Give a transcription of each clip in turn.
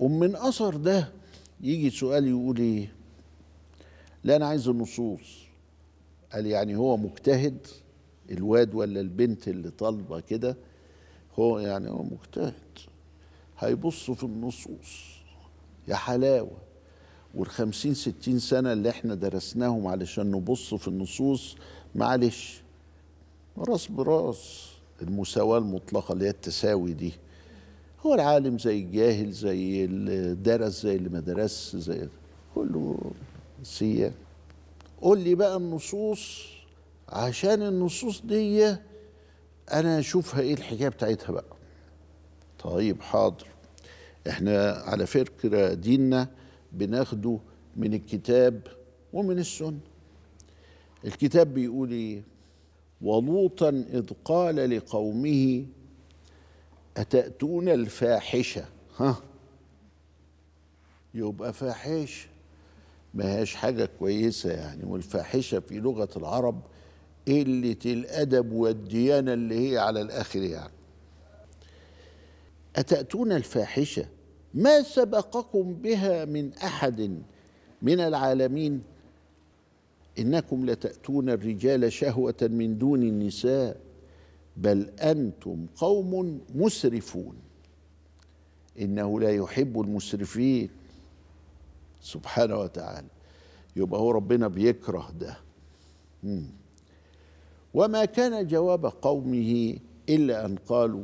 ومن اثر ده يجي سؤال يقول ايه لا انا عايز النصوص قال يعني هو مجتهد الواد ولا البنت اللي طالبه كده هو يعني هو مجتهد هيبص في النصوص يا حلاوه والخمسين ستين سنة اللي احنا درسناهم علشان نبص في النصوص معلش راس براس المساواة المطلقة اللي هي التساوي دي هو العالم زي الجاهل زي اللي درس زي اللي ما درسش زي كله سيا قول لي بقى النصوص عشان النصوص دي انا اشوفها ايه الحكايه بتاعتها بقى طيب حاضر احنا على فكره ديننا بناخده من الكتاب ومن السنه الكتاب بيقول ايه ولوطا اذ قال لقومه أتأتون الفاحشة ها يبقى فاحشة ما هيش حاجة كويسة يعني والفاحشة في لغة العرب قلة الأدب والديانة اللي هي على الآخر يعني أتأتون الفاحشة ما سبقكم بها من أحد من العالمين إنكم لتأتون الرجال شهوة من دون النساء بل انتم قوم مسرفون انه لا يحب المسرفين سبحانه وتعالى يبقى هو ربنا بيكره ده وما كان جواب قومه الا ان قالوا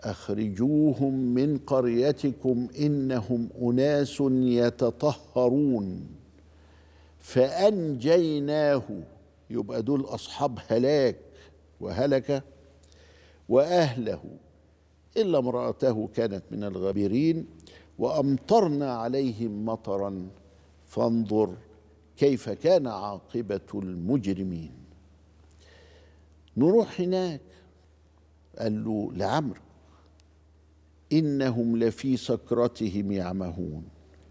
اخرجوهم من قريتكم انهم اناس يتطهرون فانجيناه يبقى دول اصحاب هلاك وهلك واهله الا امراته كانت من الغابرين وامطرنا عليهم مطرا فانظر كيف كان عاقبه المجرمين نروح هناك قال له لعمر انهم لفي سكرتهم يعمهون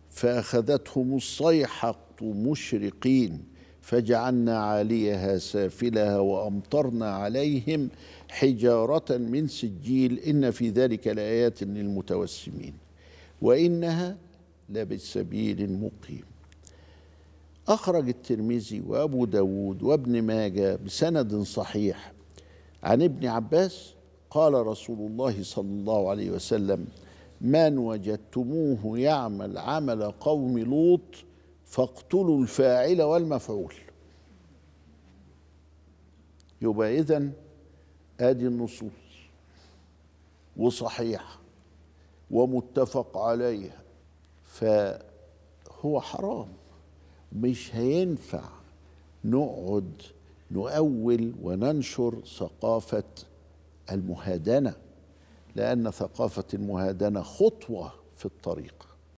فاخذتهم الصيحه مشرقين فجعلنا عاليها سافلها وامطرنا عليهم حجاره من سجيل ان في ذلك لايات للمتوسمين وانها لبسبيل مقيم اخرج الترمذي وابو داود وابن ماجه بسند صحيح عن ابن عباس قال رسول الله صلى الله عليه وسلم من وجدتموه يعمل عمل قوم لوط فاقتلوا الفاعل والمفعول يبقى إذا آدي النصوص وصحيح ومتفق عليها فهو حرام مش هينفع نقعد نؤول وننشر ثقافة المهادنة لأن ثقافة المهادنة خطوة في الطريق